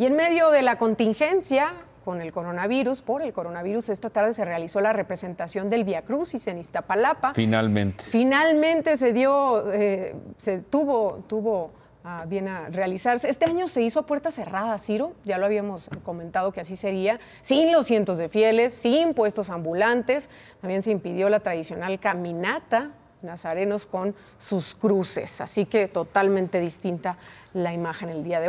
Y en medio de la contingencia con el coronavirus, por el coronavirus, esta tarde se realizó la representación del Via Crucis en Iztapalapa. Finalmente. Finalmente se dio, eh, se tuvo, tuvo ah, bien a realizarse. Este año se hizo a puerta cerrada, Ciro, ya lo habíamos comentado que así sería, sin los cientos de fieles, sin puestos ambulantes, también se impidió la tradicional caminata nazarenos con sus cruces, así que totalmente distinta la imagen el día de hoy.